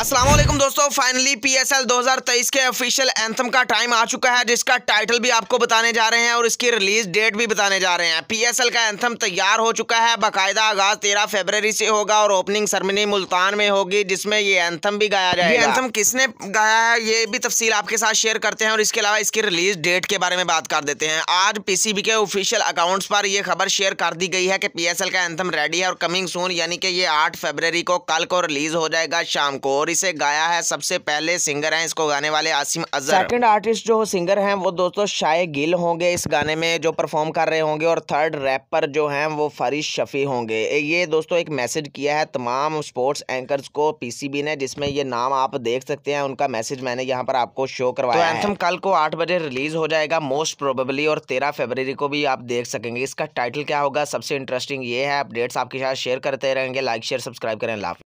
असलम दोस्तों finally PSL 2023 के official anthem का टाइम आ चुका है जिसका टाइटल भी आपको बताने जा रहे हैं और इसकी रिलीज डेट भी बताने जा रहे हैं पीएसएल का एंथम तैयार हो चुका है बाकायदा आगाज 13 फरवरी से होगा और ओपनिंग सरमनी मुल्तान में होगी जिसमें ये एंथम भी गाया जाएगा ये एंथम किसने गाया है ये भी तफसील आपके साथ शेयर करते हैं और इसके अलावा इसकी रिलीज डेट के बारे में बात कर देते हैं आज पी के ऑफिशियल अकाउंट्स पर यह खबर शेयर कर दी गई है कि पी का एंथम रेडी है और कमिंग सून यानी कि ये आठ फेबररी को कल को रिलीज हो जाएगा शाम को और और इसे गाया है सबसे पहले सिंगर हैं इसको गाने वाले आसिम अजहर सेकंड आर्टिस्ट जो सिंगर हैं वो दोस्तों शाये गिल होंगे इस गाने में जो परफॉर्म कर रहे होंगे और थर्ड रैपर जो हैं वो फरीश शफी होंगे ये दोस्तों एक मैसेज किया है तमाम स्पोर्ट्स एंकर्स को पीसीबी ने जिसमें ये नाम आप देख सकते हैं उनका मैसेज मैंने यहाँ पर आपको शो करवाया तो एंथम कल को आठ बजे रिलीज हो जाएगा मोस्ट प्रोबेबली और तेरह फेबररी को भी आप देख सकेंगे इसका टाइटल क्या होगा सबसे इंटरेस्टिंग ये है अपडेट्स आपके साथ शेयर करते रहेंगे लाइक शेयर सब्सक्राइब करें लाभ